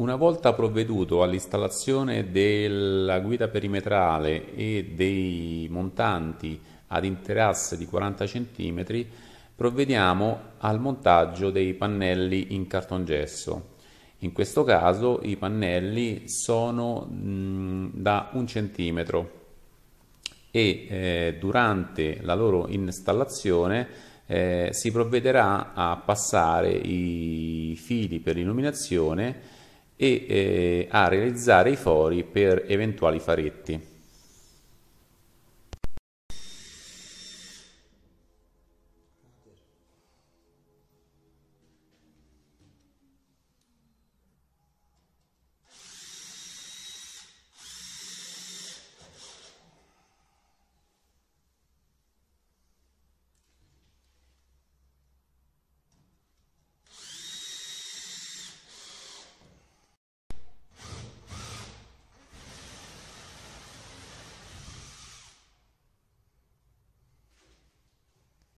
Una volta provveduto all'installazione della guida perimetrale e dei montanti ad interasse di 40 cm, provvediamo al montaggio dei pannelli in cartongesso. In questo caso i pannelli sono da un centimetro e eh, durante la loro installazione eh, si provvederà a passare i fili per l'illuminazione e eh, a realizzare i fori per eventuali faretti.